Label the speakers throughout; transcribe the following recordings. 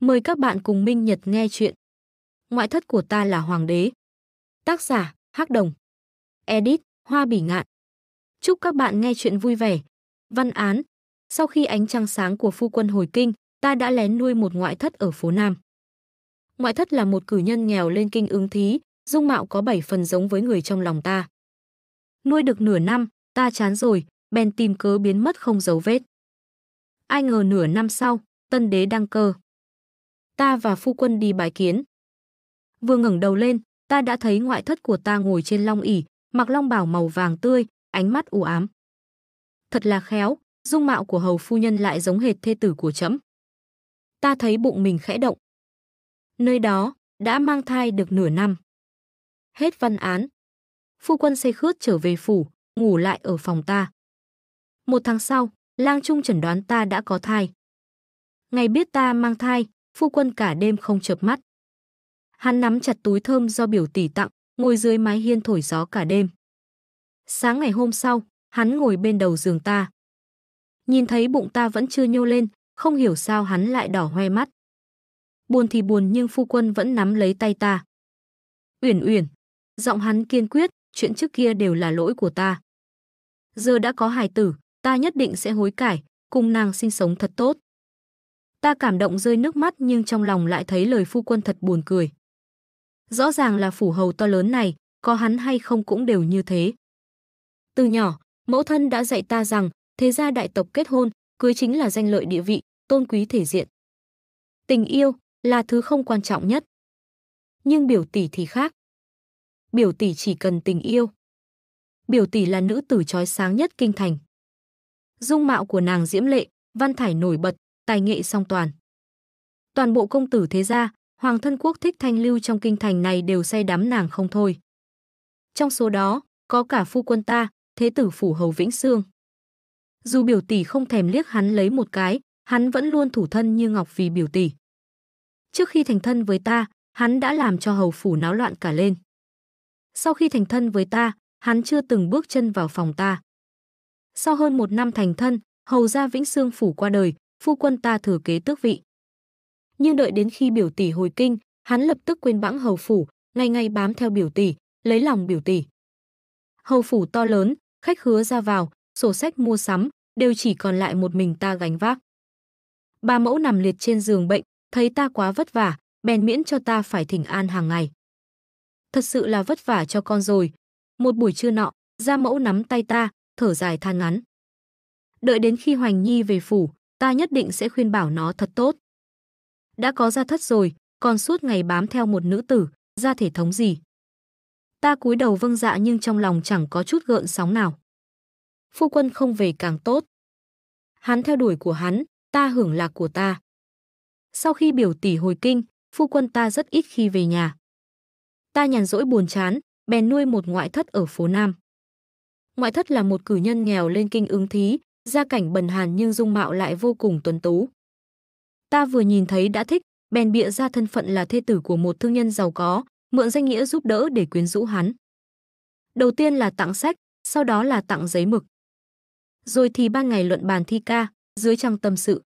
Speaker 1: Mời các bạn cùng Minh Nhật nghe chuyện. Ngoại thất của ta là hoàng đế. Tác giả: Hắc Đồng. Edit: Hoa Bỉ Ngạn. Chúc các bạn nghe chuyện vui vẻ. Văn án: Sau khi ánh trăng sáng của phu quân hồi kinh, ta đã lén nuôi một ngoại thất ở phố Nam. Ngoại thất là một cử nhân nghèo lên kinh ứng thí, dung mạo có bảy phần giống với người trong lòng ta. Nuôi được nửa năm, ta chán rồi, bèn tìm cớ biến mất không dấu vết. Ai ngờ nửa năm sau, tân đế đăng cơ ta và phu quân đi bái kiến. Vừa ngẩng đầu lên, ta đã thấy ngoại thất của ta ngồi trên long ỷ, mặc long bào màu vàng tươi, ánh mắt u ám. Thật là khéo, dung mạo của hầu phu nhân lại giống hệt thê tử của trẫm. Ta thấy bụng mình khẽ động. Nơi đó, đã mang thai được nửa năm. Hết văn án. Phu quân say khướt trở về phủ, ngủ lại ở phòng ta. Một tháng sau, lang trung chẩn đoán ta đã có thai. Ngày biết ta mang thai, phu quân cả đêm không chợp mắt. Hắn nắm chặt túi thơm do biểu tỷ tặng, ngồi dưới mái hiên thổi gió cả đêm. Sáng ngày hôm sau, hắn ngồi bên đầu giường ta. Nhìn thấy bụng ta vẫn chưa nhô lên, không hiểu sao hắn lại đỏ hoe mắt. Buồn thì buồn nhưng phu quân vẫn nắm lấy tay ta. Uyển Uyển, giọng hắn kiên quyết, chuyện trước kia đều là lỗi của ta. Giờ đã có hài tử, ta nhất định sẽ hối cải, cùng nàng sinh sống thật tốt. Ta cảm động rơi nước mắt nhưng trong lòng lại thấy lời phu quân thật buồn cười. Rõ ràng là phủ hầu to lớn này, có hắn hay không cũng đều như thế. Từ nhỏ, mẫu thân đã dạy ta rằng, thế gia đại tộc kết hôn, cưới chính là danh lợi địa vị, tôn quý thể diện. Tình yêu là thứ không quan trọng nhất. Nhưng biểu tỷ thì khác. Biểu tỷ chỉ cần tình yêu. Biểu tỷ là nữ tử trói sáng nhất kinh thành. Dung mạo của nàng diễm lệ, văn thải nổi bật, tài nghệ song toàn. Toàn bộ công tử thế gia, hoàng thân quốc thích thanh lưu trong kinh thành này đều say đắm nàng không thôi. Trong số đó, có cả phu quân ta, thế tử phủ hầu Vĩnh Sương. Dù biểu tỷ không thèm liếc hắn lấy một cái, hắn vẫn luôn thủ thân như ngọc vì biểu tỷ. Trước khi thành thân với ta, hắn đã làm cho hầu phủ náo loạn cả lên. Sau khi thành thân với ta, hắn chưa từng bước chân vào phòng ta. Sau hơn một năm thành thân, hầu gia Vĩnh Sương phủ qua đời, phu quân ta thừa kế tước vị. Nhưng đợi đến khi biểu tỷ hồi kinh, hắn lập tức quên bẵng hầu phủ, ngày ngày bám theo biểu tỷ, lấy lòng biểu tỷ. Hầu phủ to lớn, khách hứa ra vào, sổ sách mua sắm, đều chỉ còn lại một mình ta gánh vác. Bà mẫu nằm liệt trên giường bệnh, thấy ta quá vất vả, bèn miễn cho ta phải thỉnh an hàng ngày. Thật sự là vất vả cho con rồi. Một buổi trưa nọ, gia mẫu nắm tay ta, thở dài than ngắn. Đợi đến khi Hoành Nhi về phủ, ta nhất định sẽ khuyên bảo nó thật tốt. Đã có gia thất rồi, còn suốt ngày bám theo một nữ tử, ra thể thống gì. Ta cúi đầu vâng dạ nhưng trong lòng chẳng có chút gợn sóng nào. Phu quân không về càng tốt. Hắn theo đuổi của hắn, ta hưởng lạc của ta. Sau khi biểu tỷ hồi kinh, phu quân ta rất ít khi về nhà. Ta nhàn rỗi buồn chán, bèn nuôi một ngoại thất ở phố Nam. Ngoại thất là một cử nhân nghèo lên kinh ứng thí, gia cảnh bần hàn nhưng dung mạo lại vô cùng tuấn tú. Ta vừa nhìn thấy đã thích, bèn bịa ra thân phận là thê tử của một thương nhân giàu có, mượn danh nghĩa giúp đỡ để quyến rũ hắn. Đầu tiên là tặng sách, sau đó là tặng giấy mực. Rồi thì ba ngày luận bàn thi ca, dưới trăng tâm sự.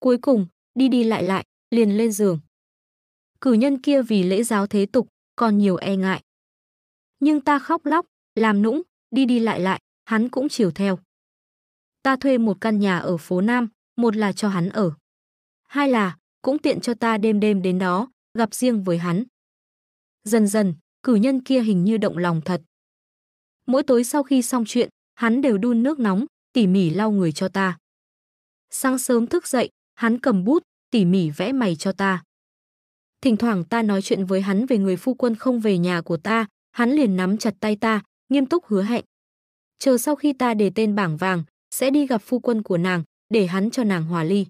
Speaker 1: Cuối cùng, đi đi lại lại, liền lên giường. Cử nhân kia vì lễ giáo thế tục, còn nhiều e ngại. Nhưng ta khóc lóc, làm nũng, đi đi lại lại, hắn cũng chiều theo ta thuê một căn nhà ở phố Nam, một là cho hắn ở. Hai là, cũng tiện cho ta đêm đêm đến đó, gặp riêng với hắn. Dần dần, cử nhân kia hình như động lòng thật. Mỗi tối sau khi xong chuyện, hắn đều đun nước nóng, tỉ mỉ lau người cho ta. Sáng sớm thức dậy, hắn cầm bút, tỉ mỉ vẽ mày cho ta. Thỉnh thoảng ta nói chuyện với hắn về người phu quân không về nhà của ta, hắn liền nắm chặt tay ta, nghiêm túc hứa hẹn. Chờ sau khi ta để tên bảng vàng, sẽ đi gặp phu quân của nàng, để hắn cho nàng hòa ly.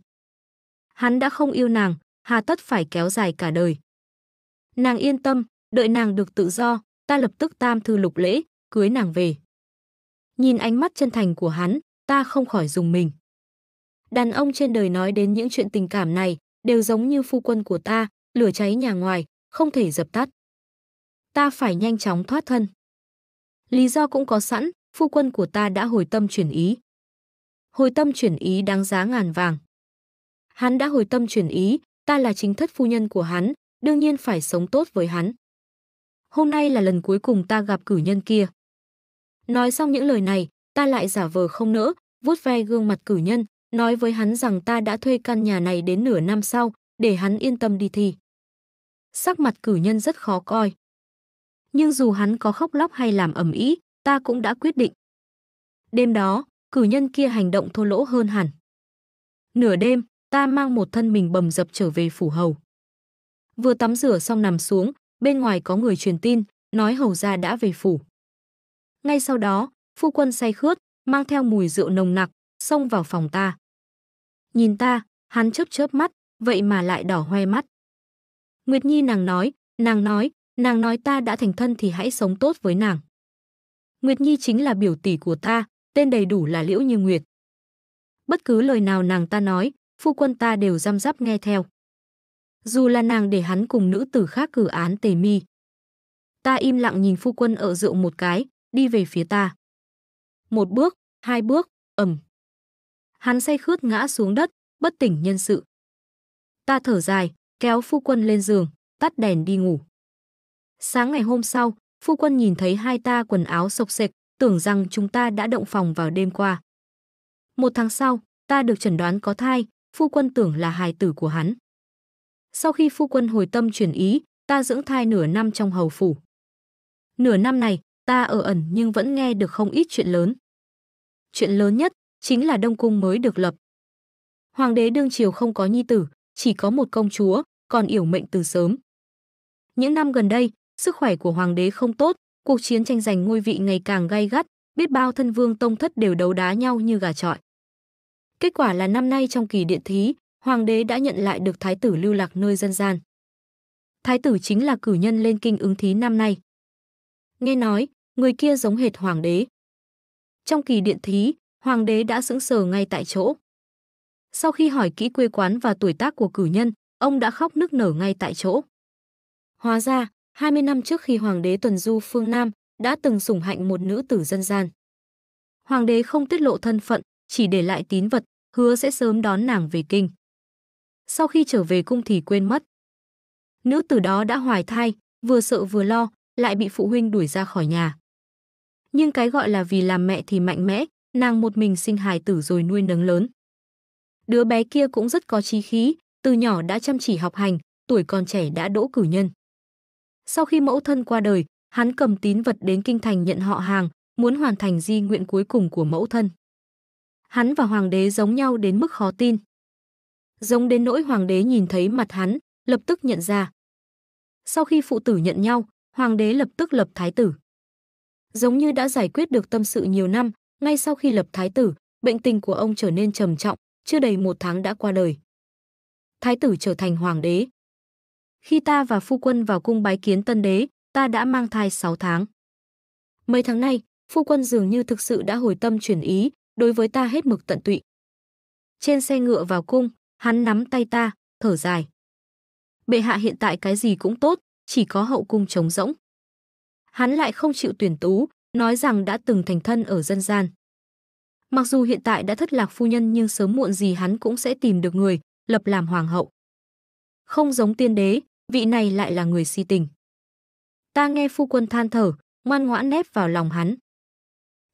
Speaker 1: Hắn đã không yêu nàng, hà tất phải kéo dài cả đời. Nàng yên tâm, đợi nàng được tự do, ta lập tức tam thư lục lễ, cưới nàng về. Nhìn ánh mắt chân thành của hắn, ta không khỏi dùng mình. Đàn ông trên đời nói đến những chuyện tình cảm này, đều giống như phu quân của ta, lửa cháy nhà ngoài, không thể dập tắt. Ta phải nhanh chóng thoát thân. Lý do cũng có sẵn, phu quân của ta đã hồi tâm chuyển ý, hồi tâm chuyển ý đáng giá ngàn vàng. Hắn đã hồi tâm chuyển ý, ta là chính thất phu nhân của hắn, đương nhiên phải sống tốt với hắn. Hôm nay là lần cuối cùng ta gặp cử nhân kia. Nói xong những lời này, ta lại giả vờ không nỡ, vuốt ve gương mặt cử nhân, nói với hắn rằng ta đã thuê căn nhà này đến nửa năm sau, để hắn yên tâm đi thi. Sắc mặt cử nhân rất khó coi. Nhưng dù hắn có khóc lóc hay làm ẩm ý ta cũng đã quyết định. Đêm đó, cử nhân kia hành động thô lỗ hơn hẳn. Nửa đêm, ta mang một thân mình bầm dập trở về phủ hầu. Vừa tắm rửa xong nằm xuống, bên ngoài có người truyền tin, nói hầu gia đã về phủ. Ngay sau đó, phu quân say khướt, mang theo mùi rượu nồng nặc, xông vào phòng ta. Nhìn ta, hắn chớp chớp mắt, vậy mà lại đỏ hoe mắt. Nguyệt Nhi nàng nói, nàng nói, nàng nói ta đã thành thân thì hãy sống tốt với nàng. Nguyệt Nhi chính là biểu tỷ của ta, tên đầy đủ là Liễu Như Nguyệt. Bất cứ lời nào nàng ta nói, phu quân ta đều răm rắp nghe theo. Dù là nàng để hắn cùng nữ tử khác cử án tề mi. Ta im lặng nhìn phu quân ở rượu một cái, đi về phía ta. Một bước, hai bước, ầm. Hắn say khướt ngã xuống đất, bất tỉnh nhân sự. Ta thở dài, kéo phu quân lên giường, tắt đèn đi ngủ. Sáng ngày hôm sau, phu quân nhìn thấy hai ta quần áo sộc sệch, tưởng rằng chúng ta đã động phòng vào đêm qua. Một tháng sau, ta được chẩn đoán có thai, phu quân tưởng là hài tử của hắn. Sau khi phu quân hồi tâm chuyển ý, ta dưỡng thai nửa năm trong hầu phủ. Nửa năm này, ta ở ẩn nhưng vẫn nghe được không ít chuyện lớn. Chuyện lớn nhất chính là Đông Cung mới được lập. Hoàng đế đương triều không có nhi tử, chỉ có một công chúa, còn yểu mệnh từ sớm. Những năm gần đây, sức khỏe của hoàng đế không tốt, cuộc chiến tranh giành ngôi vị ngày càng gay gắt, biết bao thân vương tông thất đều đấu đá nhau như gà trọi. Kết quả là năm nay trong kỳ điện thí, hoàng đế đã nhận lại được thái tử lưu lạc nơi dân gian. Thái tử chính là cử nhân lên kinh ứng thí năm nay. Nghe nói, người kia giống hệt hoàng đế. Trong kỳ điện thí, hoàng đế đã sững sờ ngay tại chỗ. Sau khi hỏi kỹ quê quán và tuổi tác của cử nhân, ông đã khóc nức nở ngay tại chỗ. Hóa ra, 20 năm trước khi hoàng đế tuần du phương Nam đã từng sủng hạnh một nữ tử dân gian. Hoàng đế không tiết lộ thân phận, chỉ để lại tín vật, hứa sẽ sớm đón nàng về kinh. Sau khi trở về cung thì quên mất. Nữ tử đó đã hoài thai, vừa sợ vừa lo, lại bị phụ huynh đuổi ra khỏi nhà. Nhưng cái gọi là vì làm mẹ thì mạnh mẽ, nàng một mình sinh hài tử rồi nuôi nấng lớn. Đứa bé kia cũng rất có trí khí, từ nhỏ đã chăm chỉ học hành, tuổi còn trẻ đã đỗ cử nhân. Sau khi mẫu thân qua đời, hắn cầm tín vật đến kinh thành nhận họ hàng, muốn hoàn thành di nguyện cuối cùng của mẫu thân. Hắn và hoàng đế giống nhau đến mức khó tin. Giống đến nỗi hoàng đế nhìn thấy mặt hắn, lập tức nhận ra. Sau khi phụ tử nhận nhau, hoàng đế lập tức lập thái tử. Giống như đã giải quyết được tâm sự nhiều năm, ngay sau khi lập thái tử, bệnh tình của ông trở nên trầm trọng, chưa đầy một tháng đã qua đời. Thái tử trở thành hoàng đế, khi ta và phu quân vào cung bái kiến tân đế, ta đã mang thai 6 tháng. Mấy tháng nay, phu quân dường như thực sự đã hồi tâm chuyển ý, đối với ta hết mực tận tụy. Trên xe ngựa vào cung, hắn nắm tay ta, thở dài. Bệ hạ hiện tại cái gì cũng tốt, chỉ có hậu cung trống rỗng. Hắn lại không chịu tuyển tú, nói rằng đã từng thành thân ở dân gian. Mặc dù hiện tại đã thất lạc phu nhân nhưng sớm muộn gì hắn cũng sẽ tìm được người, lập làm hoàng hậu. Không giống tiên đế, vị này lại là người si tình. Ta nghe phu quân than thở, ngoan ngoãn nép vào lòng hắn.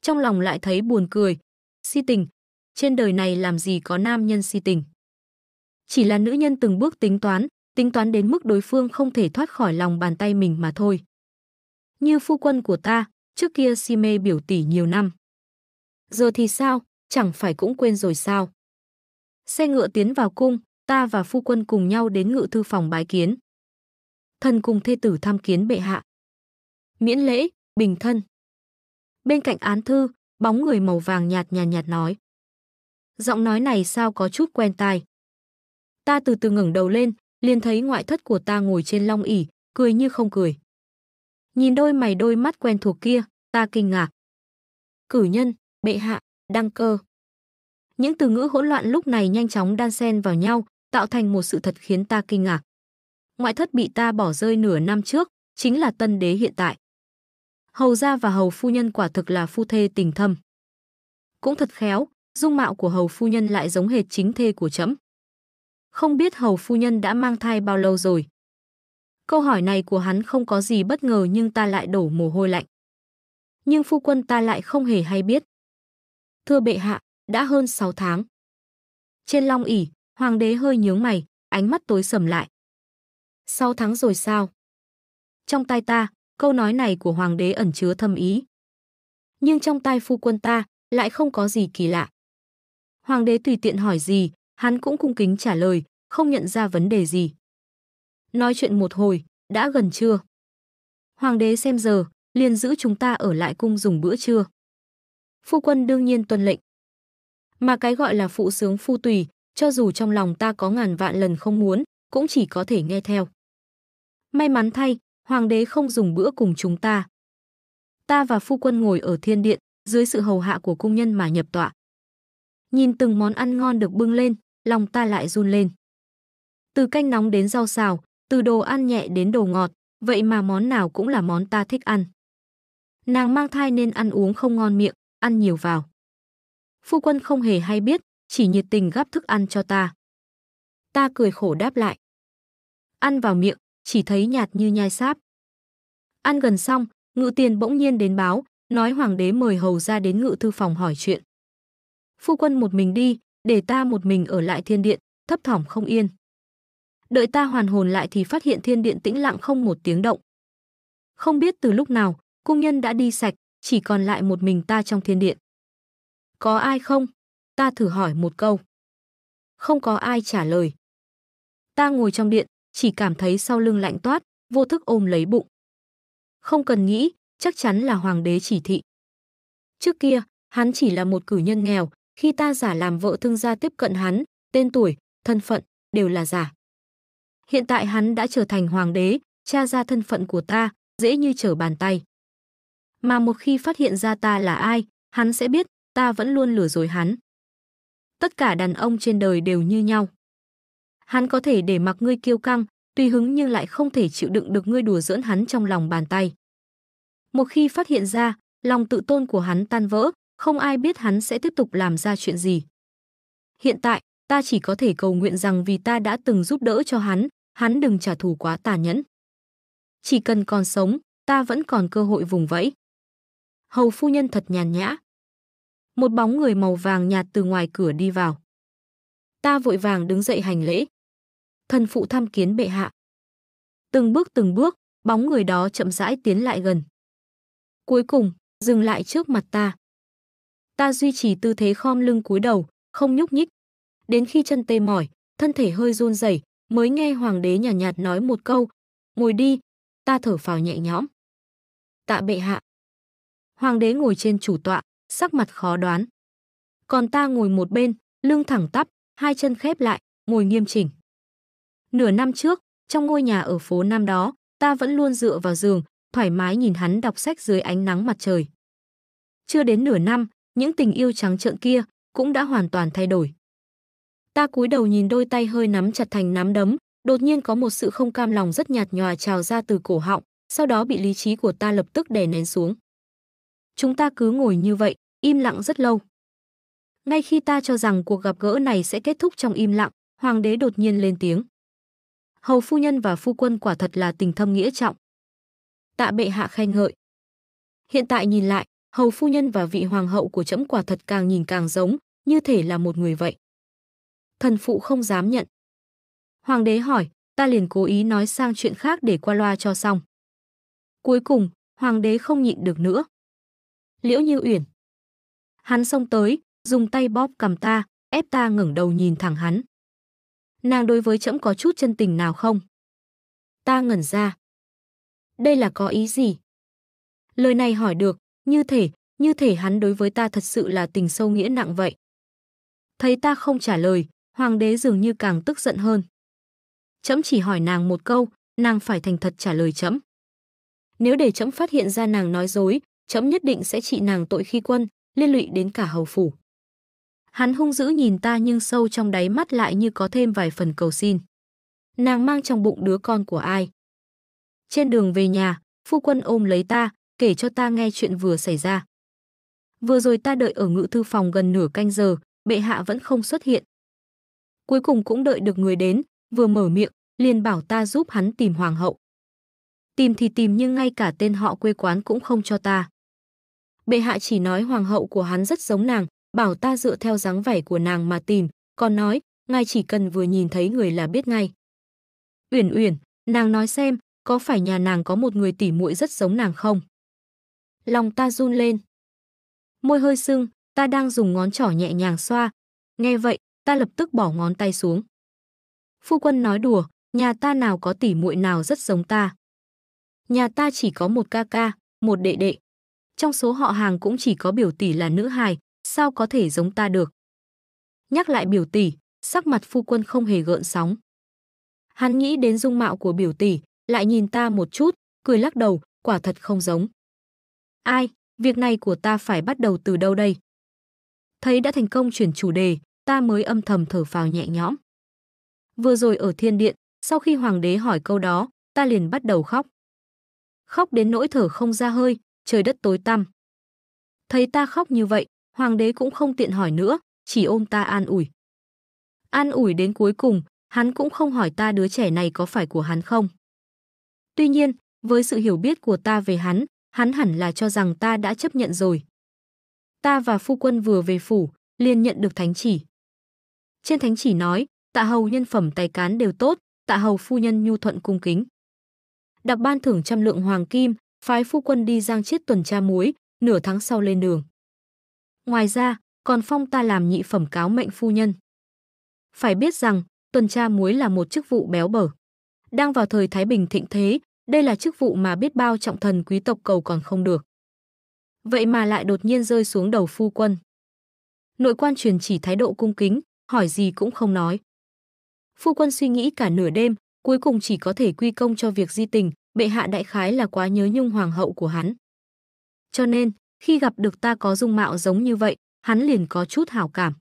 Speaker 1: Trong lòng lại thấy buồn cười, si tình, trên đời này làm gì có nam nhân si tình. Chỉ là nữ nhân từng bước tính toán, tính toán đến mức đối phương không thể thoát khỏi lòng bàn tay mình mà thôi. Như phu quân của ta, trước kia si mê biểu tỷ nhiều năm. Giờ thì sao, chẳng phải cũng quên rồi sao. Xe ngựa tiến vào cung, ta và phu quân cùng nhau đến ngự thư phòng bái kiến thần cùng thê tử tham kiến bệ hạ. Miễn lễ, bình thân. Bên cạnh án thư, bóng người màu vàng nhạt nhạt nhạt nói. Giọng nói này sao có chút quen tai. Ta từ từ ngẩng đầu lên, liền thấy ngoại thất của ta ngồi trên long ỷ, cười như không cười. Nhìn đôi mày đôi mắt quen thuộc kia, ta kinh ngạc. Cử nhân, bệ hạ, đăng cơ. Những từ ngữ hỗn loạn lúc này nhanh chóng đan xen vào nhau, tạo thành một sự thật khiến ta kinh ngạc ngoại thất bị ta bỏ rơi nửa năm trước, chính là tân đế hiện tại. Hầu gia và hầu phu nhân quả thực là phu thê tình thâm. Cũng thật khéo, dung mạo của hầu phu nhân lại giống hệt chính thê của chấm Không biết hầu phu nhân đã mang thai bao lâu rồi. Câu hỏi này của hắn không có gì bất ngờ nhưng ta lại đổ mồ hôi lạnh. Nhưng phu quân ta lại không hề hay biết. Thưa bệ hạ, đã hơn 6 tháng. Trên long ỷ, hoàng đế hơi nhướng mày, ánh mắt tối sầm lại. 6 tháng rồi sao? Trong tai ta, câu nói này của hoàng đế ẩn chứa thâm ý. Nhưng trong tai phu quân ta lại không có gì kỳ lạ. Hoàng đế tùy tiện hỏi gì, hắn cũng cung kính trả lời, không nhận ra vấn đề gì. Nói chuyện một hồi, đã gần trưa. Hoàng đế xem giờ, liền giữ chúng ta ở lại cung dùng bữa trưa. Phu quân đương nhiên tuân lệnh. Mà cái gọi là phụ sướng phu tùy, cho dù trong lòng ta có ngàn vạn lần không muốn, cũng chỉ có thể nghe theo. May mắn thay, hoàng đế không dùng bữa cùng chúng ta. Ta và phu quân ngồi ở thiên điện, dưới sự hầu hạ của cung nhân mà nhập tọa. Nhìn từng món ăn ngon được bưng lên, lòng ta lại run lên. Từ canh nóng đến rau xào, từ đồ ăn nhẹ đến đồ ngọt, vậy mà món nào cũng là món ta thích ăn. Nàng mang thai nên ăn uống không ngon miệng, ăn nhiều vào. Phu quân không hề hay biết, chỉ nhiệt tình gắp thức ăn cho ta. Ta cười khổ đáp lại. Ăn vào miệng, chỉ thấy nhạt như nhai sáp. Ăn gần xong, ngự tiền bỗng nhiên đến báo, nói hoàng đế mời hầu ra đến ngự thư phòng hỏi chuyện. Phu quân một mình đi, để ta một mình ở lại thiên điện, thấp thỏm không yên. Đợi ta hoàn hồn lại thì phát hiện thiên điện tĩnh lặng không một tiếng động. Không biết từ lúc nào, cung nhân đã đi sạch, chỉ còn lại một mình ta trong thiên điện. Có ai không? Ta thử hỏi một câu. Không có ai trả lời. Ta ngồi trong điện, chỉ cảm thấy sau lưng lạnh toát, vô thức ôm lấy bụng. Không cần nghĩ, chắc chắn là hoàng đế chỉ thị. Trước kia, hắn chỉ là một cử nhân nghèo, khi ta giả làm vợ thương gia tiếp cận hắn, tên tuổi, thân phận đều là giả. Hiện tại hắn đã trở thành hoàng đế, cha ra thân phận của ta, dễ như trở bàn tay. Mà một khi phát hiện ra ta là ai, hắn sẽ biết ta vẫn luôn lừa dối hắn. Tất cả đàn ông trên đời đều như nhau. Hắn có thể để mặc ngươi kiêu căng, tùy hứng nhưng lại không thể chịu đựng được ngươi đùa giỡn hắn trong lòng bàn tay. Một khi phát hiện ra, lòng tự tôn của hắn tan vỡ, không ai biết hắn sẽ tiếp tục làm ra chuyện gì. Hiện tại, ta chỉ có thể cầu nguyện rằng vì ta đã từng giúp đỡ cho hắn, hắn đừng trả thù quá tàn nhẫn. Chỉ cần còn sống, ta vẫn còn cơ hội vùng vẫy. Hầu phu nhân thật nhàn nhã. Một bóng người màu vàng nhạt từ ngoài cửa đi vào. Ta vội vàng đứng dậy hành lễ thần phụ tham kiến bệ hạ. Từng bước từng bước, bóng người đó chậm rãi tiến lại gần. Cuối cùng, dừng lại trước mặt ta. Ta duy trì tư thế khom lưng cúi đầu, không nhúc nhích. Đến khi chân tê mỏi, thân thể hơi run rẩy, mới nghe hoàng đế nhàn nhạt, nhạt nói một câu, "Ngồi đi." Ta thở phào nhẹ nhõm. "Tạ bệ hạ." Hoàng đế ngồi trên chủ tọa, sắc mặt khó đoán. Còn ta ngồi một bên, lưng thẳng tắp, hai chân khép lại, ngồi nghiêm chỉnh. Nửa năm trước, trong ngôi nhà ở phố Nam đó, ta vẫn luôn dựa vào giường, thoải mái nhìn hắn đọc sách dưới ánh nắng mặt trời. Chưa đến nửa năm, những tình yêu trắng trợn kia cũng đã hoàn toàn thay đổi. Ta cúi đầu nhìn đôi tay hơi nắm chặt thành nắm đấm, đột nhiên có một sự không cam lòng rất nhạt nhòa trào ra từ cổ họng, sau đó bị lý trí của ta lập tức đè nén xuống. Chúng ta cứ ngồi như vậy, im lặng rất lâu. Ngay khi ta cho rằng cuộc gặp gỡ này sẽ kết thúc trong im lặng, hoàng đế đột nhiên lên tiếng hầu phu nhân và phu quân quả thật là tình thâm nghĩa trọng. Tạ bệ hạ khen ngợi. Hiện tại nhìn lại, hầu phu nhân và vị hoàng hậu của trẫm quả thật càng nhìn càng giống, như thể là một người vậy. Thần phụ không dám nhận. Hoàng đế hỏi, ta liền cố ý nói sang chuyện khác để qua loa cho xong. Cuối cùng, hoàng đế không nhịn được nữa. Liễu Như Uyển. Hắn xông tới, dùng tay bóp cầm ta, ép ta ngẩng đầu nhìn thẳng hắn nàng đối với trẫm có chút chân tình nào không? Ta ngẩn ra. Đây là có ý gì? Lời này hỏi được, như thể, như thể hắn đối với ta thật sự là tình sâu nghĩa nặng vậy. Thấy ta không trả lời, hoàng đế dường như càng tức giận hơn. Trẫm chỉ hỏi nàng một câu, nàng phải thành thật trả lời trẫm. Nếu để trẫm phát hiện ra nàng nói dối, trẫm nhất định sẽ trị nàng tội khi quân, liên lụy đến cả hầu phủ. Hắn hung dữ nhìn ta nhưng sâu trong đáy mắt lại như có thêm vài phần cầu xin. Nàng mang trong bụng đứa con của ai? Trên đường về nhà, phu quân ôm lấy ta, kể cho ta nghe chuyện vừa xảy ra. Vừa rồi ta đợi ở ngự thư phòng gần nửa canh giờ, bệ hạ vẫn không xuất hiện. Cuối cùng cũng đợi được người đến, vừa mở miệng, liền bảo ta giúp hắn tìm hoàng hậu. Tìm thì tìm nhưng ngay cả tên họ quê quán cũng không cho ta. Bệ hạ chỉ nói hoàng hậu của hắn rất giống nàng, bảo ta dựa theo dáng vẻ của nàng mà tìm, còn nói, ngài chỉ cần vừa nhìn thấy người là biết ngay. Uyển Uyển, nàng nói xem, có phải nhà nàng có một người tỉ muội rất giống nàng không? Lòng ta run lên. Môi hơi sưng, ta đang dùng ngón trỏ nhẹ nhàng xoa. Nghe vậy, ta lập tức bỏ ngón tay xuống. Phu quân nói đùa, nhà ta nào có tỉ muội nào rất giống ta. Nhà ta chỉ có một ca ca, một đệ đệ. Trong số họ hàng cũng chỉ có biểu tỷ là nữ hài, sao có thể giống ta được. Nhắc lại biểu tỷ, sắc mặt phu quân không hề gợn sóng. Hắn nghĩ đến dung mạo của biểu tỷ, lại nhìn ta một chút, cười lắc đầu, quả thật không giống. Ai, việc này của ta phải bắt đầu từ đâu đây? Thấy đã thành công chuyển chủ đề, ta mới âm thầm thở phào nhẹ nhõm. Vừa rồi ở thiên điện, sau khi hoàng đế hỏi câu đó, ta liền bắt đầu khóc. Khóc đến nỗi thở không ra hơi, trời đất tối tăm. Thấy ta khóc như vậy, Hoàng đế cũng không tiện hỏi nữa, chỉ ôm ta an ủi. An ủi đến cuối cùng, hắn cũng không hỏi ta đứa trẻ này có phải của hắn không. Tuy nhiên, với sự hiểu biết của ta về hắn, hắn hẳn là cho rằng ta đã chấp nhận rồi. Ta và phu quân vừa về phủ, liền nhận được thánh chỉ. Trên thánh chỉ nói, tạ hầu nhân phẩm tài cán đều tốt, tạ hầu phu nhân nhu thuận cung kính. Đặc ban thưởng trăm lượng hoàng kim, phái phu quân đi giang chiết tuần tra muối, nửa tháng sau lên đường. Ngoài ra, còn phong ta làm nhị phẩm cáo mệnh phu nhân. Phải biết rằng, tuần tra muối là một chức vụ béo bở. Đang vào thời Thái Bình thịnh thế, đây là chức vụ mà biết bao trọng thần quý tộc cầu còn không được. Vậy mà lại đột nhiên rơi xuống đầu phu quân. Nội quan truyền chỉ thái độ cung kính, hỏi gì cũng không nói. Phu quân suy nghĩ cả nửa đêm, cuối cùng chỉ có thể quy công cho việc di tình, bệ hạ đại khái là quá nhớ nhung hoàng hậu của hắn. Cho nên, khi gặp được ta có dung mạo giống như vậy, hắn liền có chút hảo cảm.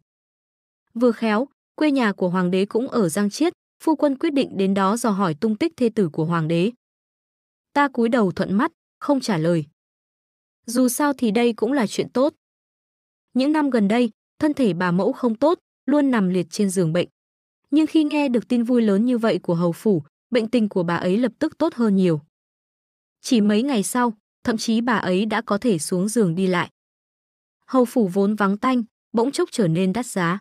Speaker 1: Vừa khéo, quê nhà của hoàng đế cũng ở Giang Chiết, phu quân quyết định đến đó dò hỏi tung tích thê tử của hoàng đế. Ta cúi đầu thuận mắt, không trả lời. Dù sao thì đây cũng là chuyện tốt. Những năm gần đây, thân thể bà mẫu không tốt, luôn nằm liệt trên giường bệnh. Nhưng khi nghe được tin vui lớn như vậy của hầu phủ, bệnh tình của bà ấy lập tức tốt hơn nhiều. Chỉ mấy ngày sau, thậm chí bà ấy đã có thể xuống giường đi lại. Hầu phủ vốn vắng tanh, bỗng chốc trở nên đắt giá.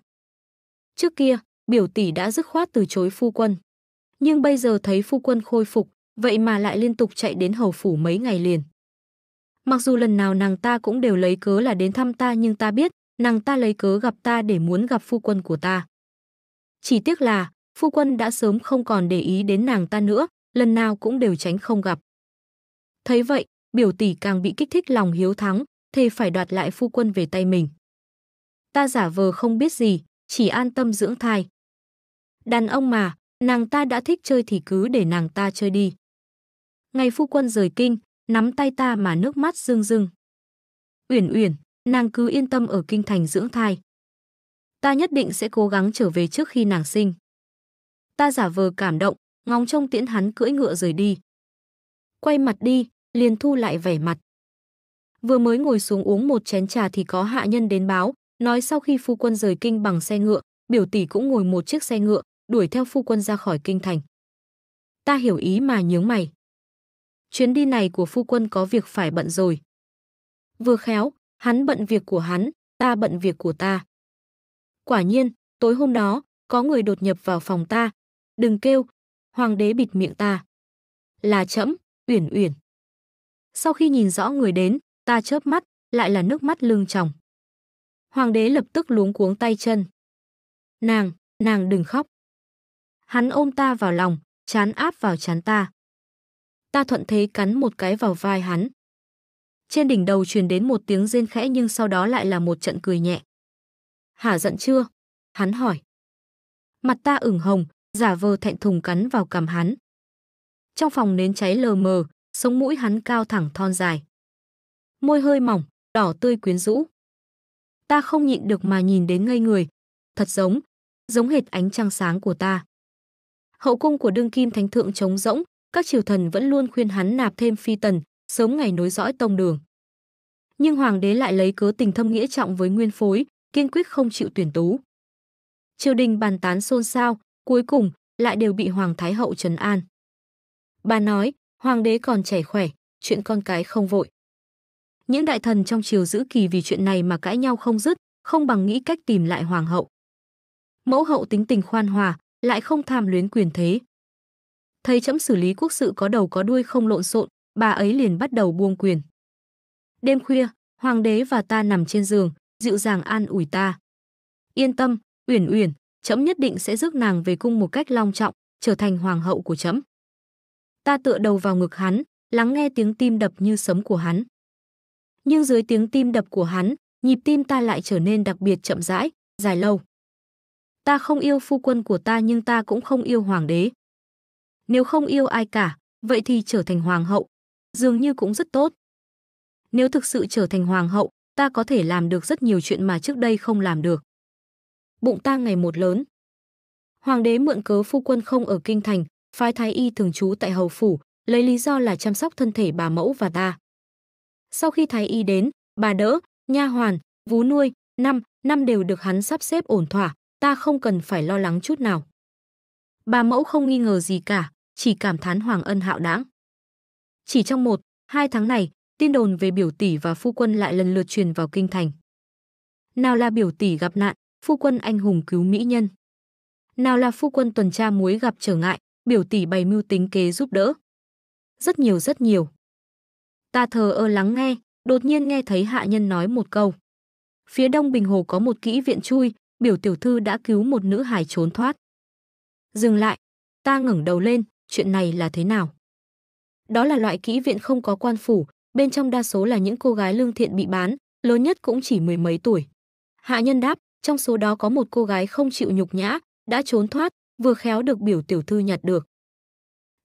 Speaker 1: Trước kia, biểu tỷ đã dứt khoát từ chối phu quân. Nhưng bây giờ thấy phu quân khôi phục, vậy mà lại liên tục chạy đến hầu phủ mấy ngày liền. Mặc dù lần nào nàng ta cũng đều lấy cớ là đến thăm ta nhưng ta biết, nàng ta lấy cớ gặp ta để muốn gặp phu quân của ta. Chỉ tiếc là, phu quân đã sớm không còn để ý đến nàng ta nữa, lần nào cũng đều tránh không gặp. Thấy vậy, biểu tỷ càng bị kích thích lòng hiếu thắng, thề phải đoạt lại phu quân về tay mình. Ta giả vờ không biết gì, chỉ an tâm dưỡng thai. Đàn ông mà, nàng ta đã thích chơi thì cứ để nàng ta chơi đi. Ngày phu quân rời kinh, nắm tay ta mà nước mắt rưng rưng. Uyển Uyển, nàng cứ yên tâm ở kinh thành dưỡng thai. Ta nhất định sẽ cố gắng trở về trước khi nàng sinh. Ta giả vờ cảm động, ngóng trông tiễn hắn cưỡi ngựa rời đi. Quay mặt đi, liền thu lại vẻ mặt. Vừa mới ngồi xuống uống một chén trà thì có hạ nhân đến báo, nói sau khi phu quân rời kinh bằng xe ngựa, biểu tỷ cũng ngồi một chiếc xe ngựa, đuổi theo phu quân ra khỏi kinh thành. Ta hiểu ý mà nhướng mày. Chuyến đi này của phu quân có việc phải bận rồi. Vừa khéo, hắn bận việc của hắn, ta bận việc của ta. Quả nhiên, tối hôm đó, có người đột nhập vào phòng ta. Đừng kêu, hoàng đế bịt miệng ta. Là trẫm, Uyển Uyển. Sau khi nhìn rõ người đến, ta chớp mắt, lại là nước mắt lưng tròng. Hoàng đế lập tức luống cuống tay chân. Nàng, nàng đừng khóc. Hắn ôm ta vào lòng, chán áp vào chán ta. Ta thuận thế cắn một cái vào vai hắn. Trên đỉnh đầu truyền đến một tiếng rên khẽ nhưng sau đó lại là một trận cười nhẹ. Hả giận chưa? Hắn hỏi. Mặt ta ửng hồng, giả vờ thẹn thùng cắn vào cằm hắn. Trong phòng nến cháy lờ mờ, sống mũi hắn cao thẳng thon dài. Môi hơi mỏng, đỏ tươi quyến rũ. Ta không nhịn được mà nhìn đến ngây người, thật giống, giống hệt ánh trăng sáng của ta. Hậu cung của đương kim thánh thượng trống rỗng, các triều thần vẫn luôn khuyên hắn nạp thêm phi tần, sớm ngày nối dõi tông đường. Nhưng hoàng đế lại lấy cớ tình thâm nghĩa trọng với nguyên phối, kiên quyết không chịu tuyển tú. Triều đình bàn tán xôn xao, cuối cùng lại đều bị hoàng thái hậu trấn an. Bà nói, Hoàng đế còn trẻ khỏe, chuyện con cái không vội. Những đại thần trong triều giữ kỳ vì chuyện này mà cãi nhau không dứt, không bằng nghĩ cách tìm lại hoàng hậu. Mẫu hậu tính tình khoan hòa, lại không tham luyến quyền thế. Thấy chấm xử lý quốc sự có đầu có đuôi không lộn xộn, bà ấy liền bắt đầu buông quyền. Đêm khuya, hoàng đế và ta nằm trên giường, dịu dàng an ủi ta. Yên tâm, Uyển Uyển, chấm nhất định sẽ rước nàng về cung một cách long trọng, trở thành hoàng hậu của chấm. Ta tựa đầu vào ngực hắn, lắng nghe tiếng tim đập như sấm của hắn. Nhưng dưới tiếng tim đập của hắn, nhịp tim ta lại trở nên đặc biệt chậm rãi, dài lâu. Ta không yêu phu quân của ta nhưng ta cũng không yêu hoàng đế. Nếu không yêu ai cả, vậy thì trở thành hoàng hậu, dường như cũng rất tốt. Nếu thực sự trở thành hoàng hậu, ta có thể làm được rất nhiều chuyện mà trước đây không làm được. Bụng ta ngày một lớn. Hoàng đế mượn cớ phu quân không ở kinh thành, phái thái y thường trú tại hầu phủ, lấy lý do là chăm sóc thân thể bà mẫu và ta. Sau khi thái y đến, bà đỡ, nha hoàn, vú nuôi, năm, năm đều được hắn sắp xếp ổn thỏa, ta không cần phải lo lắng chút nào. Bà mẫu không nghi ngờ gì cả, chỉ cảm thán Hoàng Ân hạo đãng. Chỉ trong một, hai tháng này, tin đồn về biểu tỷ và phu quân lại lần lượt truyền vào kinh thành. Nào là biểu tỷ gặp nạn, phu quân anh hùng cứu mỹ nhân. Nào là phu quân tuần tra muối gặp trở ngại, biểu tỷ bày mưu tính kế giúp đỡ. Rất nhiều rất nhiều. Ta thờ ơ lắng nghe, đột nhiên nghe thấy hạ nhân nói một câu. Phía đông Bình Hồ có một kỹ viện chui, biểu tiểu thư đã cứu một nữ hài trốn thoát. Dừng lại, ta ngẩng đầu lên, chuyện này là thế nào? Đó là loại kỹ viện không có quan phủ, bên trong đa số là những cô gái lương thiện bị bán, lớn nhất cũng chỉ mười mấy tuổi. Hạ nhân đáp, trong số đó có một cô gái không chịu nhục nhã, đã trốn thoát, vừa khéo được biểu tiểu thư nhặt được.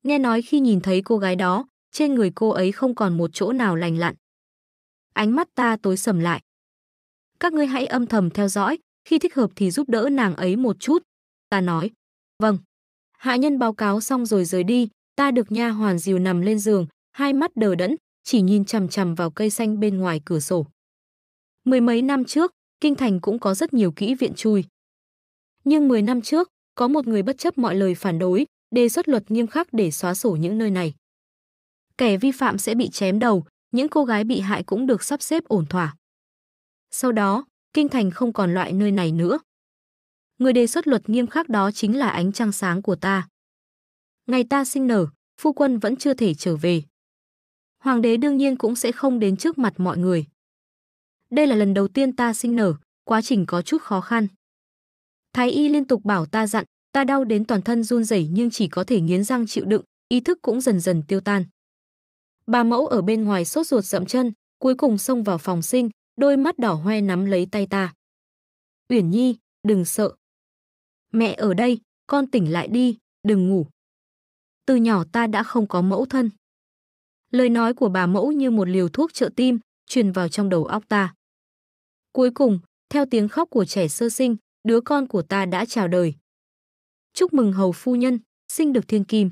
Speaker 1: Nghe nói khi nhìn thấy cô gái đó, trên người cô ấy không còn một chỗ nào lành lặn. Ánh mắt ta tối sầm lại. Các ngươi hãy âm thầm theo dõi, khi thích hợp thì giúp đỡ nàng ấy một chút. Ta nói, vâng. Hạ nhân báo cáo xong rồi rời đi, ta được nha hoàn dìu nằm lên giường, hai mắt đờ đẫn, chỉ nhìn chằm chằm vào cây xanh bên ngoài cửa sổ. Mười mấy năm trước, Kinh Thành cũng có rất nhiều kỹ viện chui. Nhưng 10 năm trước, có một người bất chấp mọi lời phản đối, đề xuất luật nghiêm khắc để xóa sổ những nơi này. Kẻ vi phạm sẽ bị chém đầu, những cô gái bị hại cũng được sắp xếp ổn thỏa. Sau đó, kinh thành không còn loại nơi này nữa. Người đề xuất luật nghiêm khắc đó chính là ánh trăng sáng của ta. Ngày ta sinh nở, phu quân vẫn chưa thể trở về. Hoàng đế đương nhiên cũng sẽ không đến trước mặt mọi người. Đây là lần đầu tiên ta sinh nở, quá trình có chút khó khăn. Thái y liên tục bảo ta dặn, ta đau đến toàn thân run rẩy nhưng chỉ có thể nghiến răng chịu đựng, ý thức cũng dần dần tiêu tan. Bà mẫu ở bên ngoài sốt ruột dậm chân, cuối cùng xông vào phòng sinh, đôi mắt đỏ hoe nắm lấy tay ta. Uyển Nhi, đừng sợ. Mẹ ở đây, con tỉnh lại đi, đừng ngủ. Từ nhỏ ta đã không có mẫu thân. Lời nói của bà mẫu như một liều thuốc trợ tim, truyền vào trong đầu óc ta. Cuối cùng, theo tiếng khóc của trẻ sơ sinh, đứa con của ta đã chào đời. Chúc mừng hầu phu nhân, sinh được thiên kim.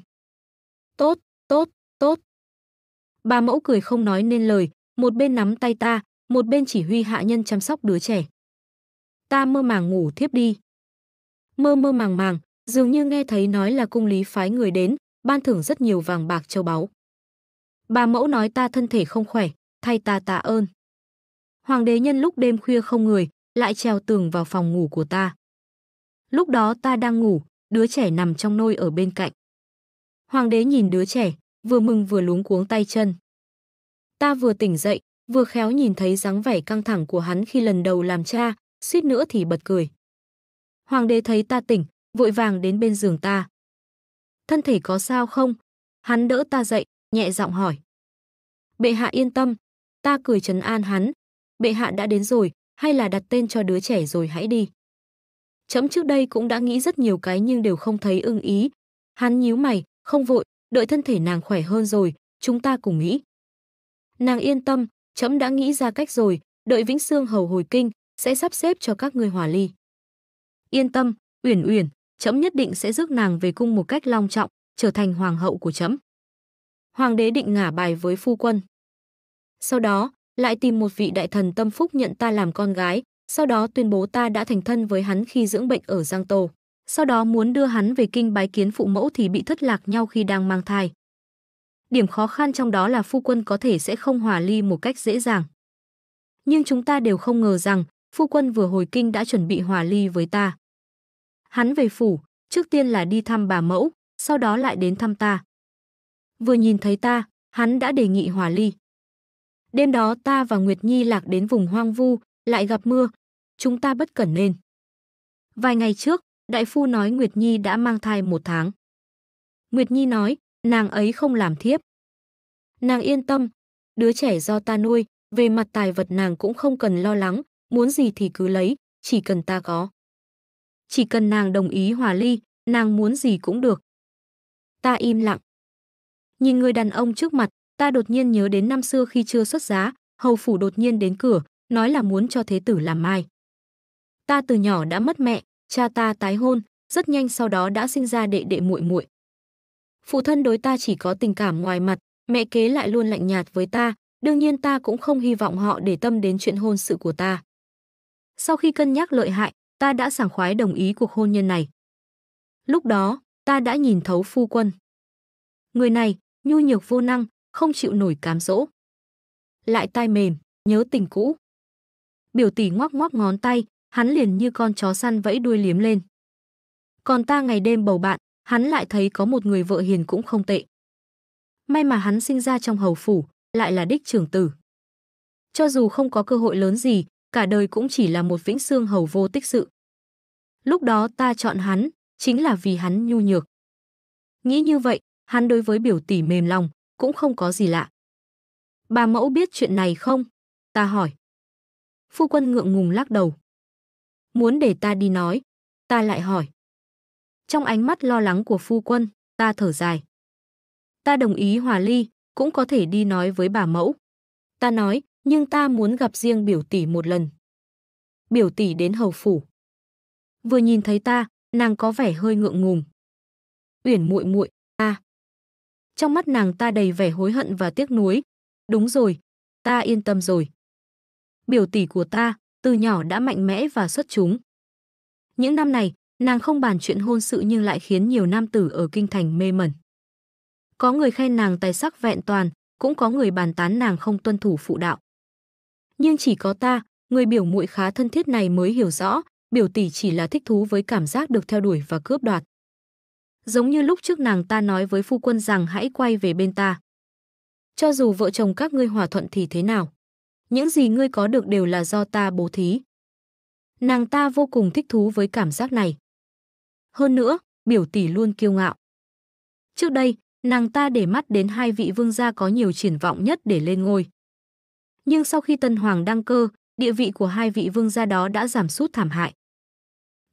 Speaker 1: Tốt, tốt, tốt. Bà mẫu cười không nói nên lời, một bên nắm tay ta, một bên chỉ huy hạ nhân chăm sóc đứa trẻ. Ta mơ màng ngủ thiếp đi. Mơ mơ màng màng, dường như nghe thấy nói là cung lý phái người đến, ban thưởng rất nhiều vàng bạc châu báu. Bà mẫu nói ta thân thể không khỏe, thay ta tạ ơn. Hoàng đế nhân lúc đêm khuya không người, lại trèo tường vào phòng ngủ của ta. Lúc đó ta đang ngủ, đứa trẻ nằm trong nôi ở bên cạnh. Hoàng đế nhìn đứa trẻ, vừa mừng vừa luống cuống tay chân. Ta vừa tỉnh dậy, vừa khéo nhìn thấy dáng vẻ căng thẳng của hắn khi lần đầu làm cha, suýt nữa thì bật cười. Hoàng đế thấy ta tỉnh, vội vàng đến bên giường ta. Thân thể có sao không? Hắn đỡ ta dậy, nhẹ giọng hỏi. Bệ hạ yên tâm, ta cười trấn an hắn. Bệ hạ đã đến rồi, hay là đặt tên cho đứa trẻ rồi hãy đi. Chấm trước đây cũng đã nghĩ rất nhiều cái nhưng đều không thấy ưng ý. Hắn nhíu mày, không vội, đợi thân thể nàng khỏe hơn rồi, chúng ta cùng nghĩ. Nàng yên tâm, chấm đã nghĩ ra cách rồi, đợi Vĩnh Sương hầu hồi kinh, sẽ sắp xếp cho các ngươi hòa ly. Yên tâm, Uyển Uyển, chấm nhất định sẽ rước nàng về cung một cách long trọng, trở thành hoàng hậu của chấm. Hoàng đế định ngả bài với phu quân. Sau đó, lại tìm một vị đại thần tâm phúc nhận ta làm con gái, sau đó tuyên bố ta đã thành thân với hắn khi dưỡng bệnh ở Giang Tô. Sau đó muốn đưa hắn về kinh bái kiến phụ mẫu thì bị thất lạc nhau khi đang mang thai. Điểm khó khăn trong đó là phu quân có thể sẽ không hòa ly một cách dễ dàng. Nhưng chúng ta đều không ngờ rằng, phu quân vừa hồi kinh đã chuẩn bị hòa ly với ta. Hắn về phủ, trước tiên là đi thăm bà mẫu, sau đó lại đến thăm ta. Vừa nhìn thấy ta, hắn đã đề nghị hòa ly. Đêm đó ta và Nguyệt Nhi lạc đến vùng hoang vu, lại gặp mưa, chúng ta bất cẩn nên. Vài ngày trước, đại phu nói Nguyệt Nhi đã mang thai một tháng. Nguyệt Nhi nói, nàng ấy không làm thiếp. Nàng yên tâm, đứa trẻ do ta nuôi, về mặt tài vật nàng cũng không cần lo lắng, muốn gì thì cứ lấy, chỉ cần ta có. Chỉ cần nàng đồng ý hòa ly, nàng muốn gì cũng được. Ta im lặng. Nhìn người đàn ông trước mặt, ta đột nhiên nhớ đến năm xưa khi chưa xuất giá, hầu phủ đột nhiên đến cửa, nói là muốn cho thế tử làm mai. Ta từ nhỏ đã mất mẹ, cha ta tái hôn, rất nhanh sau đó đã sinh ra đệ đệ muội muội. Phụ thân đối ta chỉ có tình cảm ngoài mặt, mẹ kế lại luôn lạnh nhạt với ta, đương nhiên ta cũng không hy vọng họ để tâm đến chuyện hôn sự của ta. Sau khi cân nhắc lợi hại, ta đã sảng khoái đồng ý cuộc hôn nhân này. Lúc đó, ta đã nhìn thấu phu quân. Người này, nhu nhược vô năng, không chịu nổi cám dỗ. Lại tai mềm, nhớ tình cũ. Biểu tỷ ngoắc ngoắc ngón tay, hắn liền như con chó săn vẫy đuôi liếm lên. Còn ta ngày đêm bầu bạn, hắn lại thấy có một người vợ hiền cũng không tệ. May mà hắn sinh ra trong hầu phủ, lại là đích trưởng tử. Cho dù không có cơ hội lớn gì, cả đời cũng chỉ là một vĩnh xương hầu vô tích sự. Lúc đó ta chọn hắn, chính là vì hắn nhu nhược. Nghĩ như vậy, hắn đối với biểu tỷ mềm lòng, cũng không có gì lạ. Bà mẫu biết chuyện này không? Ta hỏi. Phu quân ngượng ngùng lắc đầu. Muốn để ta đi nói, ta lại hỏi. Trong ánh mắt lo lắng của phu quân, ta thở dài. Ta đồng ý hòa ly, cũng có thể đi nói với bà mẫu. Ta nói, nhưng ta muốn gặp riêng biểu tỷ một lần. Biểu tỷ đến hầu phủ. Vừa nhìn thấy ta, nàng có vẻ hơi ngượng ngùng. Uyển muội muội, ta. À. Trong mắt nàng ta đầy vẻ hối hận và tiếc nuối. Đúng rồi, ta yên tâm rồi. Biểu tỷ của ta, từ nhỏ đã mạnh mẽ và xuất chúng. Những năm này, nàng không bàn chuyện hôn sự nhưng lại khiến nhiều nam tử ở kinh thành mê mẩn. Có người khen nàng tài sắc vẹn toàn, cũng có người bàn tán nàng không tuân thủ phụ đạo. Nhưng chỉ có ta, người biểu muội khá thân thiết này mới hiểu rõ, biểu tỷ chỉ là thích thú với cảm giác được theo đuổi và cướp đoạt giống như lúc trước nàng ta nói với phu quân rằng hãy quay về bên ta. Cho dù vợ chồng các ngươi hòa thuận thì thế nào? Những gì ngươi có được đều là do ta bố thí. Nàng ta vô cùng thích thú với cảm giác này. Hơn nữa, biểu tỷ luôn kiêu ngạo. Trước đây, nàng ta để mắt đến hai vị vương gia có nhiều triển vọng nhất để lên ngôi. Nhưng sau khi Tân Hoàng đăng cơ, địa vị của hai vị vương gia đó đã giảm sút thảm hại.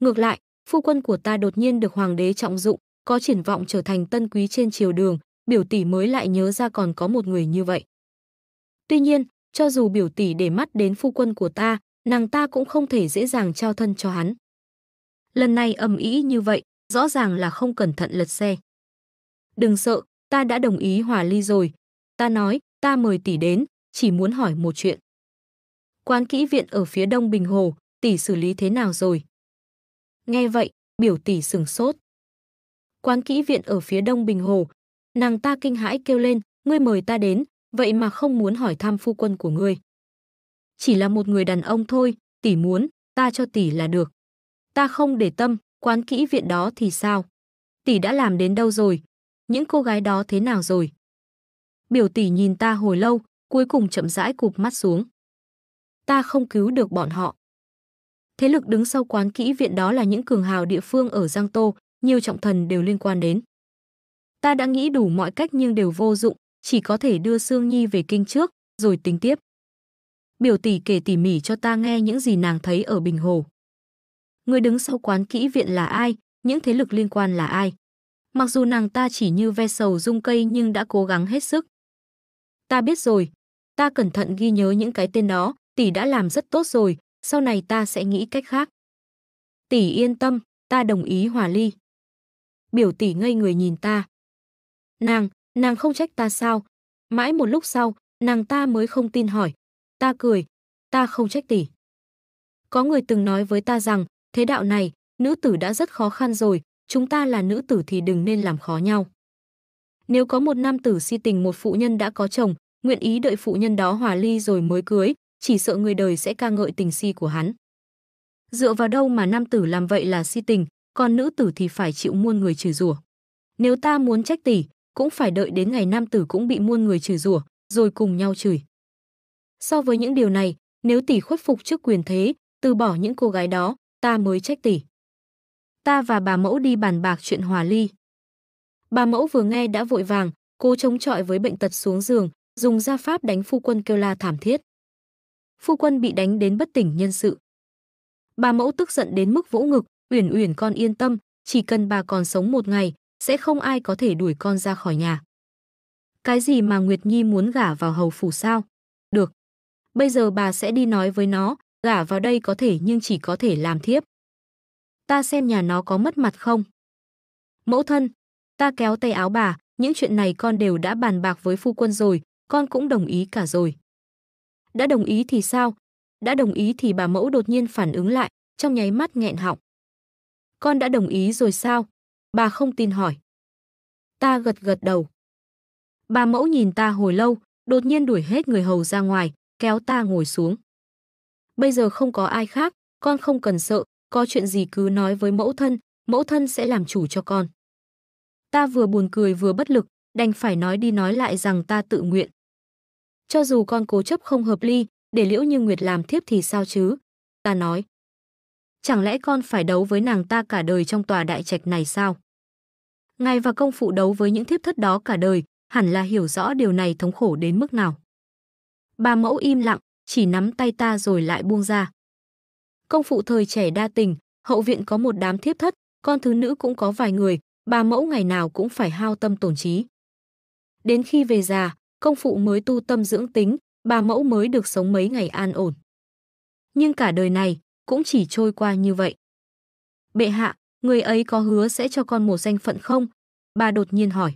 Speaker 1: Ngược lại, phu quân của ta đột nhiên được hoàng đế trọng dụng, có triển vọng trở thành tân quý trên triều đường, biểu tỷ mới lại nhớ ra còn có một người như vậy. Tuy nhiên, cho dù biểu tỷ để mắt đến phu quân của ta, nàng ta cũng không thể dễ dàng trao thân cho hắn. Lần này ầm ý như vậy, rõ ràng là không cẩn thận lật xe. Đừng sợ, ta đã đồng ý hòa ly rồi. Ta nói, ta mời tỷ đến, chỉ muốn hỏi một chuyện. Quán kỹ viện ở phía đông Bình Hồ, tỷ xử lý thế nào rồi? Nghe vậy, biểu tỷ sừng sốt quán kỹ viện ở phía đông Bình Hồ. Nàng ta kinh hãi kêu lên, ngươi mời ta đến, vậy mà không muốn hỏi thăm phu quân của ngươi. Chỉ là một người đàn ông thôi, tỷ muốn, ta cho tỷ là được. Ta không để tâm, quán kỹ viện đó thì sao? Tỷ đã làm đến đâu rồi? Những cô gái đó thế nào rồi? Biểu tỷ nhìn ta hồi lâu, cuối cùng chậm rãi cụp mắt xuống. Ta không cứu được bọn họ. Thế lực đứng sau quán kỹ viện đó là những cường hào địa phương ở Giang Tô, nhiều trọng thần đều liên quan đến. Ta đã nghĩ đủ mọi cách nhưng đều vô dụng, chỉ có thể đưa Sương Nhi về kinh trước, rồi tính tiếp. Biểu tỷ kể tỉ mỉ cho ta nghe những gì nàng thấy ở Bình Hồ. Người đứng sau quán kỹ viện là ai, những thế lực liên quan là ai. Mặc dù nàng ta chỉ như ve sầu rung cây nhưng đã cố gắng hết sức. Ta biết rồi, ta cẩn thận ghi nhớ những cái tên đó, tỷ đã làm rất tốt rồi, sau này ta sẽ nghĩ cách khác. Tỷ yên tâm, ta đồng ý hòa ly biểu tỷ ngây người nhìn ta. Nàng, nàng không trách ta sao? Mãi một lúc sau, nàng ta mới không tin hỏi. Ta cười, ta không trách tỷ. Có người từng nói với ta rằng, thế đạo này, nữ tử đã rất khó khăn rồi, chúng ta là nữ tử thì đừng nên làm khó nhau. Nếu có một nam tử si tình một phụ nhân đã có chồng, nguyện ý đợi phụ nhân đó hòa ly rồi mới cưới, chỉ sợ người đời sẽ ca ngợi tình si của hắn. Dựa vào đâu mà nam tử làm vậy là si tình, còn nữ tử thì phải chịu muôn người chửi rủa. Nếu ta muốn trách tỷ, cũng phải đợi đến ngày nam tử cũng bị muôn người chửi rủa, rồi cùng nhau chửi. So với những điều này, nếu tỷ khuất phục trước quyền thế, từ bỏ những cô gái đó, ta mới trách tỷ. Ta và bà mẫu đi bàn bạc chuyện hòa ly. Bà mẫu vừa nghe đã vội vàng, cô chống chọi với bệnh tật xuống giường, dùng gia pháp đánh phu quân kêu la thảm thiết. Phu quân bị đánh đến bất tỉnh nhân sự. Bà mẫu tức giận đến mức vỗ ngực, Uyển Uyển con yên tâm, chỉ cần bà còn sống một ngày, sẽ không ai có thể đuổi con ra khỏi nhà. Cái gì mà Nguyệt Nhi muốn gả vào hầu phủ sao? Được. Bây giờ bà sẽ đi nói với nó, gả vào đây có thể nhưng chỉ có thể làm thiếp. Ta xem nhà nó có mất mặt không? Mẫu thân, ta kéo tay áo bà, những chuyện này con đều đã bàn bạc với phu quân rồi, con cũng đồng ý cả rồi. Đã đồng ý thì sao? Đã đồng ý thì bà mẫu đột nhiên phản ứng lại, trong nháy mắt nghẹn họng. Con đã đồng ý rồi sao? Bà không tin hỏi. Ta gật gật đầu. Bà mẫu nhìn ta hồi lâu, đột nhiên đuổi hết người hầu ra ngoài, kéo ta ngồi xuống. Bây giờ không có ai khác, con không cần sợ, có chuyện gì cứ nói với mẫu thân, mẫu thân sẽ làm chủ cho con. Ta vừa buồn cười vừa bất lực, đành phải nói đi nói lại rằng ta tự nguyện. Cho dù con cố chấp không hợp ly, để liễu như Nguyệt làm thiếp thì sao chứ? Ta nói, Chẳng lẽ con phải đấu với nàng ta cả đời trong tòa đại trạch này sao? Ngài và công phụ đấu với những thiếp thất đó cả đời, hẳn là hiểu rõ điều này thống khổ đến mức nào. Bà mẫu im lặng, chỉ nắm tay ta rồi lại buông ra. Công phụ thời trẻ đa tình, hậu viện có một đám thiếp thất, con thứ nữ cũng có vài người, bà mẫu ngày nào cũng phải hao tâm tổn trí. Đến khi về già, công phụ mới tu tâm dưỡng tính, bà mẫu mới được sống mấy ngày an ổn. Nhưng cả đời này, cũng chỉ trôi qua như vậy. Bệ hạ, người ấy có hứa sẽ cho con một danh phận không? Bà đột nhiên hỏi.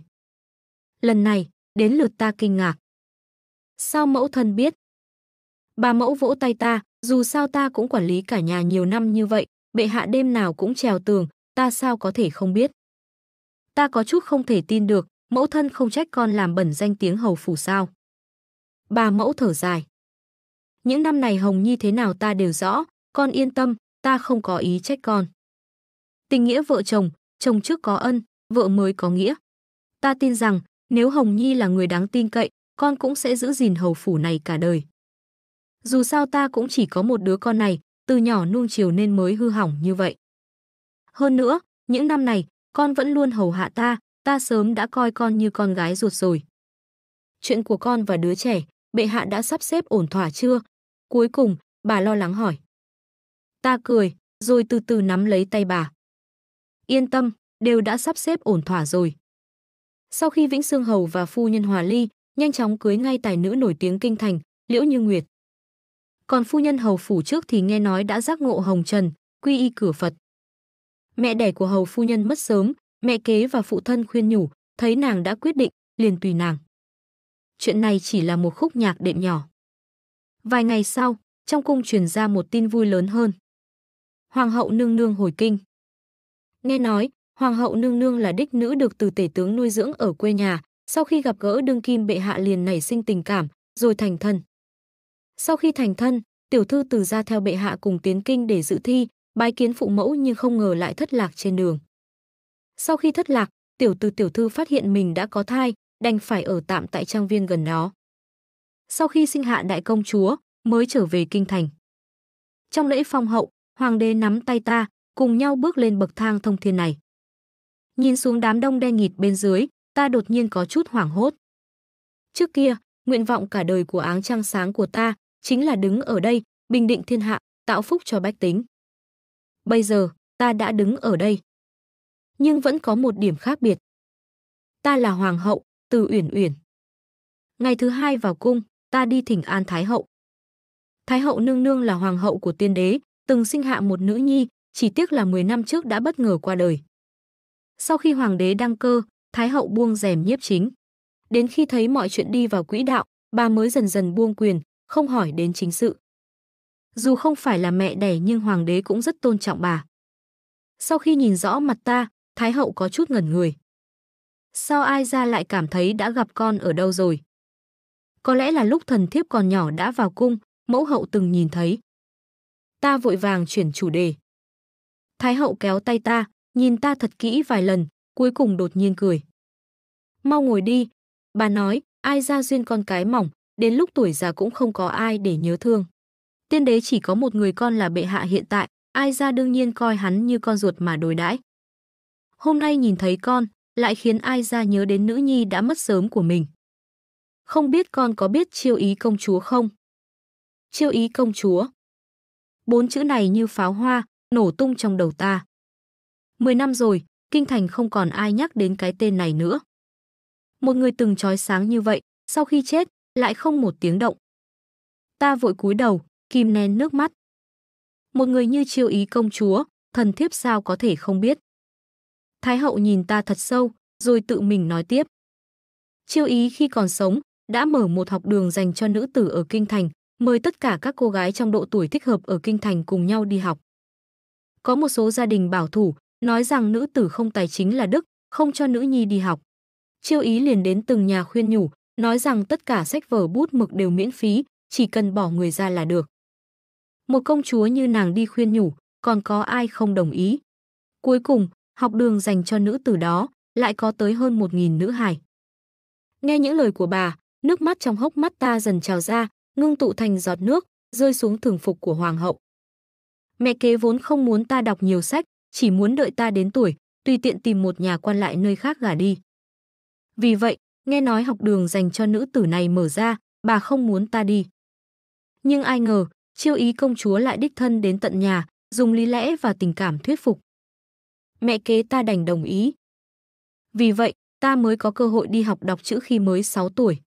Speaker 1: Lần này, đến lượt ta kinh ngạc. Sao mẫu thân biết? Bà mẫu vỗ tay ta, dù sao ta cũng quản lý cả nhà nhiều năm như vậy, bệ hạ đêm nào cũng trèo tường, ta sao có thể không biết. Ta có chút không thể tin được, mẫu thân không trách con làm bẩn danh tiếng hầu phủ sao. Bà mẫu thở dài. Những năm này Hồng Nhi thế nào ta đều rõ, con yên tâm, ta không có ý trách con. Tình nghĩa vợ chồng, chồng trước có ân, vợ mới có nghĩa. Ta tin rằng, nếu Hồng Nhi là người đáng tin cậy, con cũng sẽ giữ gìn hầu phủ này cả đời. Dù sao ta cũng chỉ có một đứa con này, từ nhỏ nuông chiều nên mới hư hỏng như vậy. Hơn nữa, những năm này, con vẫn luôn hầu hạ ta, ta sớm đã coi con như con gái ruột rồi. Chuyện của con và đứa trẻ, bệ hạ đã sắp xếp ổn thỏa chưa? Cuối cùng, bà lo lắng hỏi. Ta cười, rồi từ từ nắm lấy tay bà. Yên tâm, đều đã sắp xếp ổn thỏa rồi. Sau khi Vĩnh Sương Hầu và phu nhân Hòa Ly, nhanh chóng cưới ngay tài nữ nổi tiếng kinh thành, Liễu Như Nguyệt. Còn phu nhân Hầu Phủ trước thì nghe nói đã giác ngộ Hồng Trần, quy y cửa Phật. Mẹ đẻ của Hầu Phu Nhân mất sớm, mẹ kế và phụ thân khuyên nhủ, thấy nàng đã quyết định, liền tùy nàng. Chuyện này chỉ là một khúc nhạc đệm nhỏ. Vài ngày sau, trong cung truyền ra một tin vui lớn hơn. Hoàng hậu nương nương hồi kinh. Nghe nói, Hoàng hậu nương nương là đích nữ được từ tể tướng nuôi dưỡng ở quê nhà, sau khi gặp gỡ đương kim bệ hạ liền nảy sinh tình cảm, rồi thành thân. Sau khi thành thân, tiểu thư từ ra theo bệ hạ cùng tiến kinh để dự thi, bái kiến phụ mẫu nhưng không ngờ lại thất lạc trên đường. Sau khi thất lạc, tiểu từ tiểu thư phát hiện mình đã có thai, đành phải ở tạm tại trang viên gần đó. Sau khi sinh hạ đại công chúa, mới trở về kinh thành. Trong lễ phong hậu, Hoàng đế nắm tay ta, cùng nhau bước lên bậc thang thông thiên này. Nhìn xuống đám đông đen nghịt bên dưới, ta đột nhiên có chút hoảng hốt. Trước kia, nguyện vọng cả đời của áng trăng sáng của ta chính là đứng ở đây, bình định thiên hạ, tạo phúc cho bách tính. Bây giờ, ta đã đứng ở đây. Nhưng vẫn có một điểm khác biệt. Ta là hoàng hậu, từ Uyển Uyển. Ngày thứ hai vào cung, ta đi thỉnh an Thái hậu. Thái hậu nương nương là hoàng hậu của tiên đế, từng sinh hạ một nữ nhi, chỉ tiếc là 10 năm trước đã bất ngờ qua đời. Sau khi hoàng đế đăng cơ, Thái hậu buông rèm nhiếp chính. Đến khi thấy mọi chuyện đi vào quỹ đạo, bà mới dần dần buông quyền, không hỏi đến chính sự. Dù không phải là mẹ đẻ nhưng hoàng đế cũng rất tôn trọng bà. Sau khi nhìn rõ mặt ta, Thái hậu có chút ngẩn người. Sao ai ra lại cảm thấy đã gặp con ở đâu rồi? Có lẽ là lúc thần thiếp còn nhỏ đã vào cung, mẫu hậu từng nhìn thấy, ta vội vàng chuyển chủ đề. Thái hậu kéo tay ta, nhìn ta thật kỹ vài lần, cuối cùng đột nhiên cười. Mau ngồi đi, bà nói, ai ra duyên con cái mỏng, đến lúc tuổi già cũng không có ai để nhớ thương. Tiên đế chỉ có một người con là bệ hạ hiện tại, ai ra đương nhiên coi hắn như con ruột mà đối đãi. Hôm nay nhìn thấy con, lại khiến ai ra nhớ đến nữ nhi đã mất sớm của mình. Không biết con có biết chiêu ý công chúa không? Chiêu ý công chúa, Bốn chữ này như pháo hoa, nổ tung trong đầu ta. Mười năm rồi, Kinh Thành không còn ai nhắc đến cái tên này nữa. Một người từng trói sáng như vậy, sau khi chết, lại không một tiếng động. Ta vội cúi đầu, kìm nén nước mắt. Một người như chiêu ý công chúa, thần thiếp sao có thể không biết. Thái hậu nhìn ta thật sâu, rồi tự mình nói tiếp. Chiêu ý khi còn sống, đã mở một học đường dành cho nữ tử ở Kinh Thành, mời tất cả các cô gái trong độ tuổi thích hợp ở kinh thành cùng nhau đi học. Có một số gia đình bảo thủ, nói rằng nữ tử không tài chính là đức, không cho nữ nhi đi học. Chiêu ý liền đến từng nhà khuyên nhủ, nói rằng tất cả sách vở bút mực đều miễn phí, chỉ cần bỏ người ra là được. Một công chúa như nàng đi khuyên nhủ, còn có ai không đồng ý. Cuối cùng, học đường dành cho nữ tử đó lại có tới hơn một nghìn nữ hài. Nghe những lời của bà, nước mắt trong hốc mắt ta dần trào ra, ngưng tụ thành giọt nước, rơi xuống thường phục của hoàng hậu. Mẹ kế vốn không muốn ta đọc nhiều sách, chỉ muốn đợi ta đến tuổi, tùy tiện tìm một nhà quan lại nơi khác gả đi. Vì vậy, nghe nói học đường dành cho nữ tử này mở ra, bà không muốn ta đi. Nhưng ai ngờ, chiêu ý công chúa lại đích thân đến tận nhà, dùng lý lẽ và tình cảm thuyết phục. Mẹ kế ta đành đồng ý. Vì vậy, ta mới có cơ hội đi học đọc chữ khi mới 6 tuổi.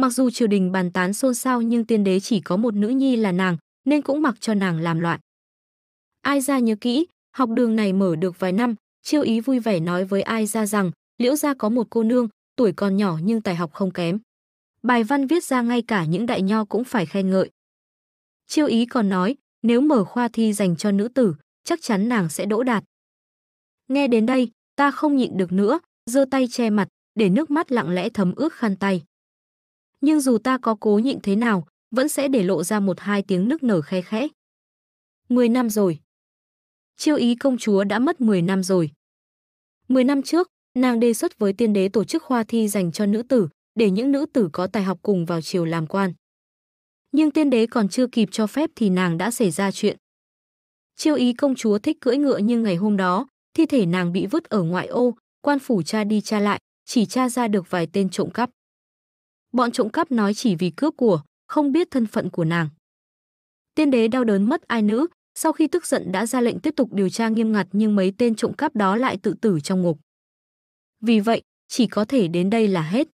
Speaker 1: Mặc dù triều đình bàn tán xôn xao nhưng tiên đế chỉ có một nữ nhi là nàng, nên cũng mặc cho nàng làm loạn. Ai ra nhớ kỹ, học đường này mở được vài năm, chiêu ý vui vẻ nói với ai ra rằng liễu gia có một cô nương, tuổi còn nhỏ nhưng tài học không kém. Bài văn viết ra ngay cả những đại nho cũng phải khen ngợi. Chiêu ý còn nói, nếu mở khoa thi dành cho nữ tử, chắc chắn nàng sẽ đỗ đạt. Nghe đến đây, ta không nhịn được nữa, giơ tay che mặt, để nước mắt lặng lẽ thấm ướt khăn tay nhưng dù ta có cố nhịn thế nào, vẫn sẽ để lộ ra một hai tiếng nức nở khe khẽ. mười năm rồi. Chiêu ý công chúa đã mất 10 năm rồi. 10 năm trước, nàng đề xuất với tiên đế tổ chức khoa thi dành cho nữ tử, để những nữ tử có tài học cùng vào triều làm quan. Nhưng tiên đế còn chưa kịp cho phép thì nàng đã xảy ra chuyện. Chiêu ý công chúa thích cưỡi ngựa nhưng ngày hôm đó, thi thể nàng bị vứt ở ngoại ô, quan phủ cha đi cha lại, chỉ tra ra được vài tên trộm cắp. Bọn trộm cắp nói chỉ vì cướp của, không biết thân phận của nàng. Tiên đế đau đớn mất ai nữ, sau khi tức giận đã ra lệnh tiếp tục điều tra nghiêm ngặt nhưng mấy tên trộm cắp đó lại tự tử trong ngục. Vì vậy, chỉ có thể đến đây là hết.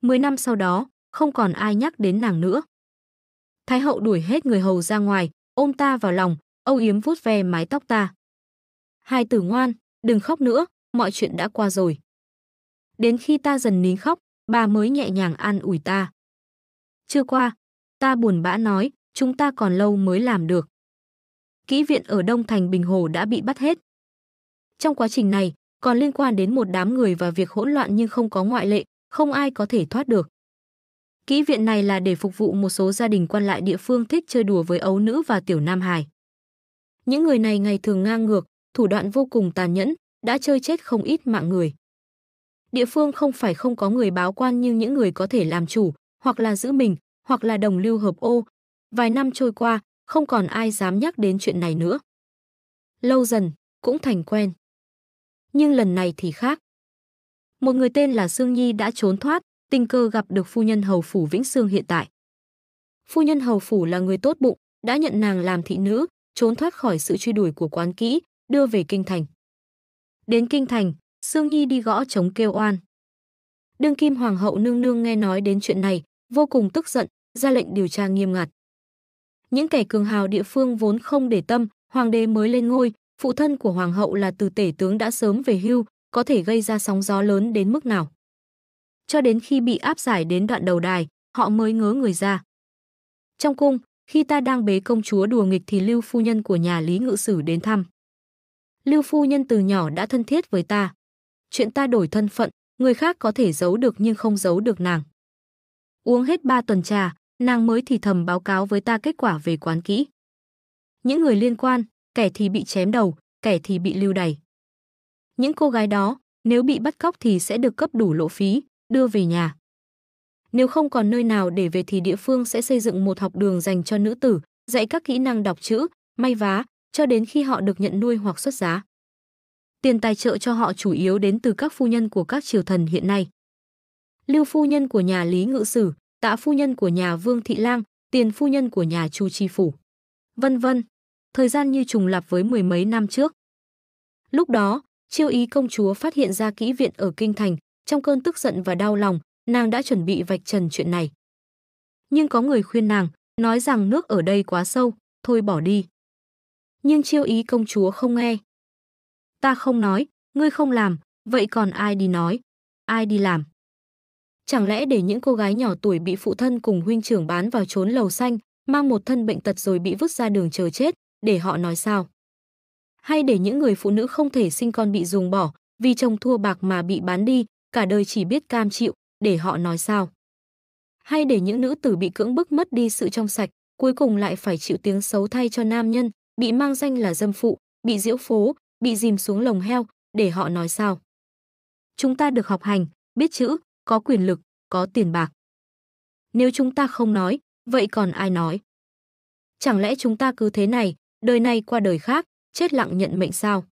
Speaker 1: Mười năm sau đó, không còn ai nhắc đến nàng nữa. Thái hậu đuổi hết người hầu ra ngoài, ôm ta vào lòng, âu yếm vuốt ve mái tóc ta. Hai tử ngoan, đừng khóc nữa, mọi chuyện đã qua rồi. Đến khi ta dần nín khóc, bà mới nhẹ nhàng an ủi ta. Chưa qua, ta buồn bã nói, chúng ta còn lâu mới làm được. Kỹ viện ở Đông Thành Bình Hồ đã bị bắt hết. Trong quá trình này, còn liên quan đến một đám người và việc hỗn loạn nhưng không có ngoại lệ, không ai có thể thoát được. Kỹ viện này là để phục vụ một số gia đình quan lại địa phương thích chơi đùa với ấu nữ và tiểu nam hài. Những người này ngày thường ngang ngược, thủ đoạn vô cùng tàn nhẫn, đã chơi chết không ít mạng người địa phương không phải không có người báo quan như những người có thể làm chủ, hoặc là giữ mình, hoặc là đồng lưu hợp ô. Vài năm trôi qua, không còn ai dám nhắc đến chuyện này nữa. Lâu dần, cũng thành quen. Nhưng lần này thì khác. Một người tên là Sương Nhi đã trốn thoát, tình cờ gặp được phu nhân hầu phủ Vĩnh Sương hiện tại. Phu nhân hầu phủ là người tốt bụng, đã nhận nàng làm thị nữ, trốn thoát khỏi sự truy đuổi của quán kỹ, đưa về kinh thành. Đến kinh thành, Sương Nhi đi gõ chống kêu oan. Đương kim hoàng hậu nương nương nghe nói đến chuyện này, vô cùng tức giận, ra lệnh điều tra nghiêm ngặt. Những kẻ cường hào địa phương vốn không để tâm, hoàng đế mới lên ngôi, phụ thân của hoàng hậu là từ tể tướng đã sớm về hưu, có thể gây ra sóng gió lớn đến mức nào. Cho đến khi bị áp giải đến đoạn đầu đài, họ mới ngớ người ra. Trong cung, khi ta đang bế công chúa đùa nghịch thì Lưu phu nhân của nhà Lý Ngự Sử đến thăm. Lưu phu nhân từ nhỏ đã thân thiết với ta chuyện ta đổi thân phận, người khác có thể giấu được nhưng không giấu được nàng. Uống hết 3 tuần trà, nàng mới thì thầm báo cáo với ta kết quả về quán kỹ. Những người liên quan, kẻ thì bị chém đầu, kẻ thì bị lưu đày. Những cô gái đó, nếu bị bắt cóc thì sẽ được cấp đủ lộ phí, đưa về nhà. Nếu không còn nơi nào để về thì địa phương sẽ xây dựng một học đường dành cho nữ tử, dạy các kỹ năng đọc chữ, may vá, cho đến khi họ được nhận nuôi hoặc xuất giá. Tiền tài trợ cho họ chủ yếu đến từ các phu nhân của các triều thần hiện nay. Lưu phu nhân của nhà Lý Ngự Sử, Tạ phu nhân của nhà Vương Thị Lang, Tiền phu nhân của nhà Chu Chi Phủ. Vân vân, thời gian như trùng lặp với mười mấy năm trước. Lúc đó, chiêu ý công chúa phát hiện ra kỹ viện ở Kinh Thành, trong cơn tức giận và đau lòng, nàng đã chuẩn bị vạch trần chuyện này. Nhưng có người khuyên nàng, nói rằng nước ở đây quá sâu, thôi bỏ đi. Nhưng chiêu ý công chúa không nghe, Ta không nói, ngươi không làm, vậy còn ai đi nói? Ai đi làm? Chẳng lẽ để những cô gái nhỏ tuổi bị phụ thân cùng huynh trưởng bán vào trốn lầu xanh, mang một thân bệnh tật rồi bị vứt ra đường chờ chết, để họ nói sao? Hay để những người phụ nữ không thể sinh con bị dùng bỏ, vì chồng thua bạc mà bị bán đi, cả đời chỉ biết cam chịu, để họ nói sao? Hay để những nữ tử bị cưỡng bức mất đi sự trong sạch, cuối cùng lại phải chịu tiếng xấu thay cho nam nhân, bị mang danh là dâm phụ, bị diễu phố, bị dìm xuống lồng heo, để họ nói sao. Chúng ta được học hành, biết chữ, có quyền lực, có tiền bạc. Nếu chúng ta không nói, vậy còn ai nói? Chẳng lẽ chúng ta cứ thế này, đời này qua đời khác, chết lặng nhận mệnh sao?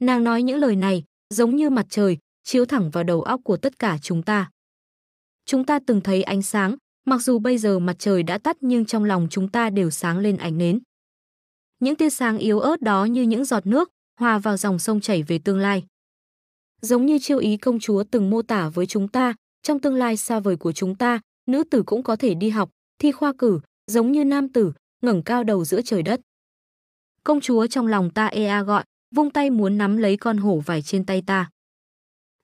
Speaker 1: Nàng nói những lời này, giống như mặt trời, chiếu thẳng vào đầu óc của tất cả chúng ta. Chúng ta từng thấy ánh sáng, mặc dù bây giờ mặt trời đã tắt nhưng trong lòng chúng ta đều sáng lên ánh nến. Những tia sáng yếu ớt đó như những giọt nước, hòa vào dòng sông chảy về tương lai. Giống như chiêu ý công chúa từng mô tả với chúng ta, trong tương lai xa vời của chúng ta, nữ tử cũng có thể đi học, thi khoa cử, giống như nam tử, ngẩng cao đầu giữa trời đất. Công chúa trong lòng ta ea gọi, vung tay muốn nắm lấy con hổ vải trên tay ta.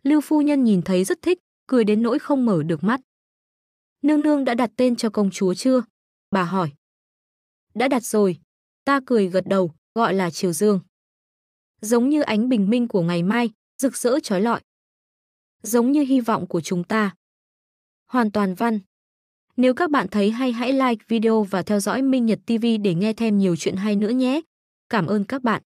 Speaker 1: Lưu phu nhân nhìn thấy rất thích, cười đến nỗi không mở được mắt. Nương nương đã đặt tên cho công chúa chưa? Bà hỏi. Đã đặt rồi. Ta cười gật đầu, gọi là Triều Dương giống như ánh bình minh của ngày mai, rực rỡ trói lọi. Giống như hy vọng của chúng ta. Hoàn toàn văn. Nếu các bạn thấy hay hãy like video và theo dõi Minh Nhật TV để nghe thêm nhiều chuyện hay nữa nhé. Cảm ơn các bạn.